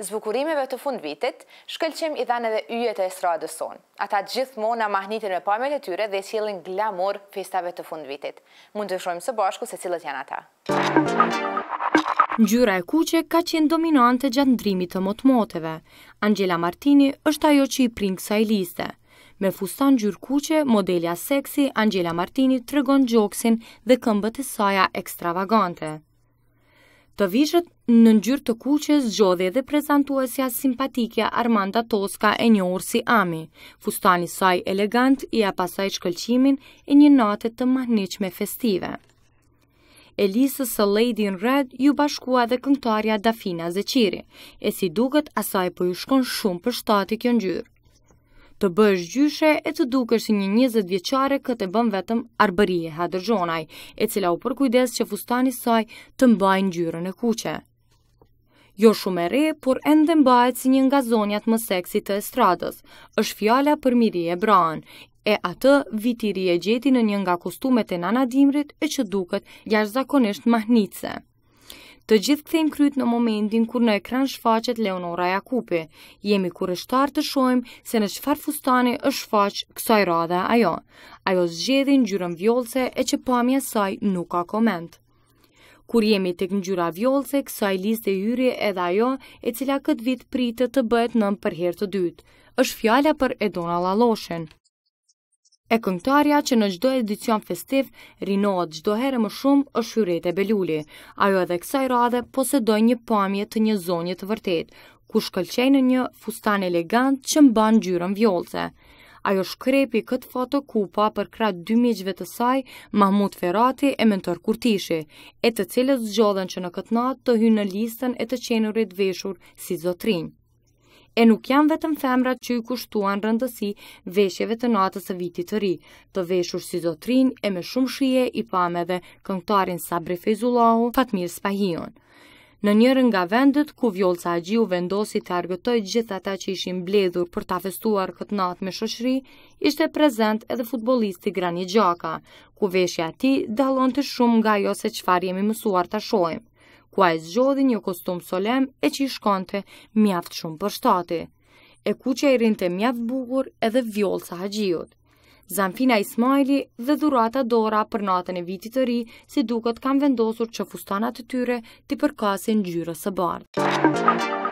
Zbukurimeve të fund vitit, shkëllqim i dhanë edhe yjet e estradës son. Ata gjithë mona mahnitin me pamet e tyre dhe cilin glamour festave të fund vitit. Mund të shrojmë së bashku se cilët janë ata. Ngjyra e kuqe ka qenë dominante gjatë ndrimit të motmoteve. Angela Martini është ajo që i prind kësaj liste. Me fustan gjyrë kuqe, modelja seksi, Angela Martini të rëgon gjoksin dhe këmbët e saja ekstravagante të vishët në ngjyrë të kuqe zgjodhi dhe prezantuesja simpatike Armanda Toska e njohur si Ami. Fustani i saj elegant i ia pasoi shkëlqimin e një nate të mahnitshme festive. Elisa së Lady in Red ju bashkua dhe këngëtarja Dafina Zeqiri, e si duket asaj po ju shkon shumë për shtati kjo ngjyrë të bësh gjyshe e të duke shë një njëzët vjeqare këtë e vetëm arbërije ha dërgjonaj, e cila u përkujdes që fustani saj të mbajnë ngjyrën e kuqe. Jo shumë e re, por endë mbahet si një nga zonjat më seksi të estradës, është fjala për miri e branë, e atë vitiri e gjeti në një nga kostumet e nana dimrit e që duket jash zakonisht mahnitse. Të gjithë kthejm kryt në momentin kur në ekran shfaqet Leonora Jakupi. Jemi kurështar të shohim se në çfar fustani është shfaq kësaj radhe ajo. Ajo zgjedhi ngjyrën vjollce e që pamja saj nuk ka koment. Kur jemi tek ngjyra vjollce kësaj liste hyri edhe ajo e cila kët vit pritet të bëhet nën për herë të dytë. Është fjala për Edona Lalloshin. E këngtarja që në gjdo edicion festiv rinohet gjdo herë më shumë është hyrete Beluli. Ajo edhe kësaj radhe posedoj një pamje të një zonjë të vërtet, ku shkëlqej në një fustan elegant që mban gjyrën vjolëse. Ajo shkrepi këtë foto kupa për kratë dy miqve të saj, Mahmut Ferati e mentor Kurtishi, e të cilës zgjodhen që në këtë natë të hynë në listën e të qenurit veshur si zotrinjë e nuk janë vetëm femrat që i kushtuan rëndësi veshjeve të natës e vitit të ri, të veshur si zotrin e me shumë shije i pameve këngtarin Sabri Fejzullahu, Fatmir Spahion. Në njërën nga vendet, ku vjollë sa gjiu vendosi të argëtoj gjithë ata që ishin bledhur për ta festuar këtë natë me shoshri, ishte prezent edhe futbolisti Grani Gjaka, ku veshja ti dalon të shumë nga jo se qëfar jemi mësuar të shojmë ku a zgjodhi një kostum solem e që i shkante mjaftë shumë për shtati. E ku që i rinte mjaftë bugur edhe vjollë sa haqijot. Zanfina Ismaili dhe dhurata dora për natën e vitit të ri, si duket kam vendosur që fustanat të tyre të përkasin gjyre së bardhë.